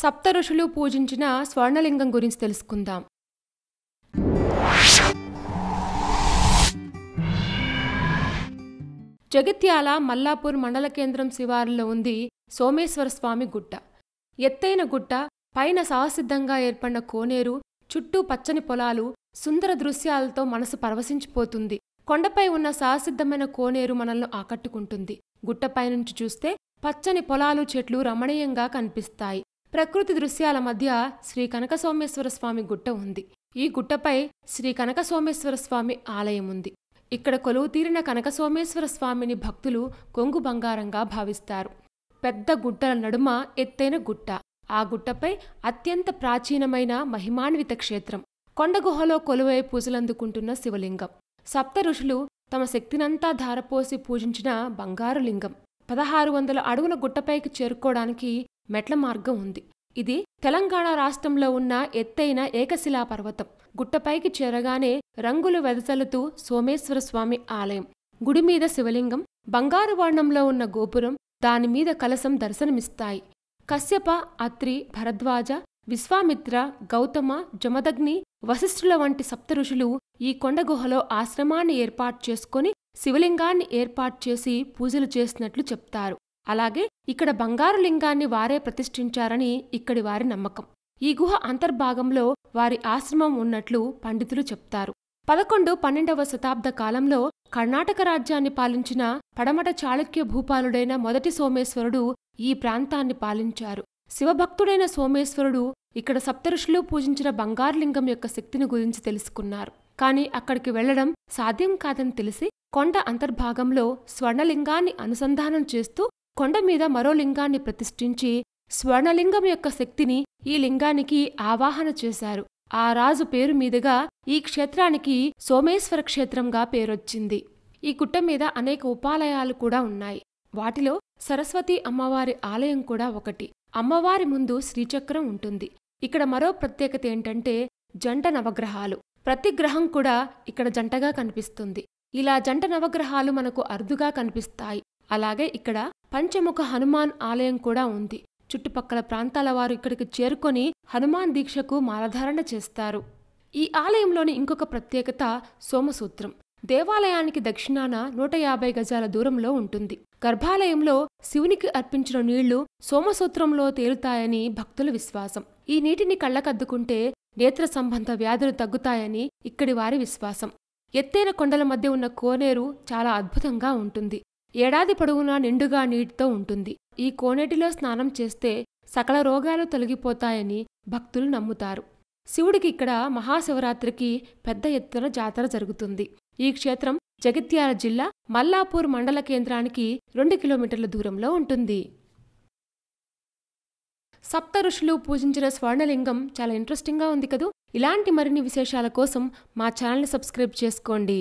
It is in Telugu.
సప్త ఋషులు పూజించిన స్వర్ణలింగం గురించి తెలుసుకుందాం జగిత్యాల మల్లాపూర్ మండల కేంద్రం శివారులో ఉంది సోమేశ్వర స్వామి గుట్ట ఎత్తైన గుట్ట పైన సాహసిద్ధంగా ఏర్పడిన కోనేరు చుట్టూ పచ్చని పొలాలు సుందర దృశ్యాలతో మనసు పరవశించిపోతుంది కొండపై ఉన్న సాహసిద్ధమైన కోనేరు మనల్ని ఆకట్టుకుంటుంది గుట్టపై నుంచి చూస్తే పచ్చని పొలాలు చెట్లు రమణీయంగా కనిపిస్తాయి ప్రకృతి దృశ్యాల మధ్య శ్రీ కనకసోమేశ్వర స్వామి గుట్ట ఉంది ఈ గుట్టపై శ్రీ కనకసోమేశ్వర స్వామి ఆలయం ఉంది ఇక్కడ కొలువు తీరిన కనకసోమేశ్వర స్వామిని భక్తులు కొంగు బంగారంగా భావిస్తారు పెద్ద గుట్టల నడుమ ఎత్తైన గుట్ట ఆ గుట్టపై అత్యంత ప్రాచీనమైన మహిమాన్విత క్షేత్రం కొండగుహలో కొలువై పూజలందుకుంటున్న శివలింగం సప్త ఋషులు తమ శక్తినంతా ధారపోసి పూజించిన బంగారు లింగం పదహారు వందల అడుగుల గుట్టపైకి చేరుకోవడానికి మెట్ల మార్గం ఉంది ఇది తెలంగాణ రాష్ట్రంలో ఉన్న ఎత్తైన ఏకశిలా పర్వతం గుట్టపైకి చేరగానే రంగులు వెదసలుతూ సోమేశ్వర స్వామి ఆలయం గుడి మీద శివలింగం బంగారు వర్ణంలో ఉన్న గోపురం దానిమీద కలసం దర్శనమిస్తాయి కశ్యప అత్రి భరద్వాజ విశ్వామిత్ర గౌతమ జమదగ్ని వశిష్ఠుల వంటి సప్తఋషులు ఈ కొండగుహలో ఆశ్రమాన్ని ఏర్పాటు చేసుకుని శివలింగాన్ని ఏర్పాటు చేసి పూజలు చేసినట్లు చెప్తారు అలాగే ఇక్కడ బంగారు లింగాన్ని వారే ప్రతిష్ఠించారని ఇక్కడి వారి నమ్మకం ఈ గుహ అంతర్భాగంలో వారి ఆశ్రమం ఉన్నట్లు పండితులు చెప్తారు పదకొండు పన్నెండవ శతాబ్ద కాలంలో కర్ణాటక రాజ్యాన్ని పాలించిన పడమట చాళుక్య భూపాలుడైన మొదటి సోమేశ్వరుడు ఈ ప్రాంతాన్ని పాలించారు శివభక్తుడైన సోమేశ్వరుడు ఇక్కడ సప్తఋషులు పూజించిన బంగారులింగం యొక్క శక్తిని గురించి తెలుసుకున్నారు కాని అక్కడికి వెళ్లడం సాధ్యం కాదని తెలిసి కొండ అంతర్భాగంలో స్వర్ణలింగాన్ని అనుసంధానం చేస్తూ కొండ మీద మరో లింగాన్ని ప్రతిష్ఠించి స్వర్ణలింగం యొక్క శక్తిని ఈ లింగానికి ఆవాహన చేశారు ఆ రాజు పేరు మీదుగా ఈ క్షేత్రానికి సోమేశ్వర క్షేత్రంగా పేరొచ్చింది ఈ కుట్ట మీద అనేక ఉపాలయాలు కూడా ఉన్నాయి వాటిలో సరస్వతి అమ్మవారి ఆలయం కూడా ఒకటి అమ్మవారి ముందు శ్రీచక్రం ఉంటుంది ఇక్కడ మరో ప్రత్యేకత ఏంటంటే జంట నవగ్రహాలు ప్రతి గ్రహం కూడా ఇక్కడ జంటగా కనిపిస్తుంది ఇలా జంట నవగ్రహాలు మనకు అరుదుగా కనిపిస్తాయి అలాగే ఇక్కడ పంచముఖ హనుమాన్ ఆలయం కూడా ఉంది చుట్టుపక్కల ప్రాంతాల వారు ఇక్కడికి చేరుకొని హనుమాన్ దీక్షకు మాలధారణ చేస్తారు ఈ ఆలయంలోని ఇంకొక ప్రత్యేకత సోమసూత్రం దేవాలయానికి దక్షిణాన నూట యాభై గజాల దూరంలో ఉంటుంది గర్భాలయంలో శివునికి అర్పించిన నీళ్లు సోమసూత్రంలో తేలుతాయని భక్తుల విశ్వాసం ఈ నీటిని కళ్ళకద్దుకుంటే నేత్ర సంబంధ వ్యాధులు తగ్గుతాయని ఇక్కడి వారి విశ్వాసం ఎత్తైన కొండల మధ్య ఉన్న కోనేరు చాలా అద్భుతంగా ఉంటుంది ఏడాది పొడవునా నిండుగా నీటితో ఉంటుంది ఈ కోనేటిలో స్నానం చేస్తే సకల రోగాలు తొలగిపోతాయని భక్తులు నమ్ముతారు శివుడికి ఇక్కడ మహాశివరాత్రికి పెద్ద ఎత్తున జాతర జరుగుతుంది ఈ క్షేత్రం జగిత్యాల జిల్లా మల్లాపూర్ మండల కేంద్రానికి రెండు కిలోమీటర్ల దూరంలో ఉంటుంది సప్త ఋషులు పూజించిన స్వర్ణలింగం చాలా ఇంట్రెస్టింగ్గా ఉంది కదూ ఇలాంటి మరిన్ని విశేషాల కోసం మా ఛానల్ని సబ్స్క్రైబ్ చేసుకోండి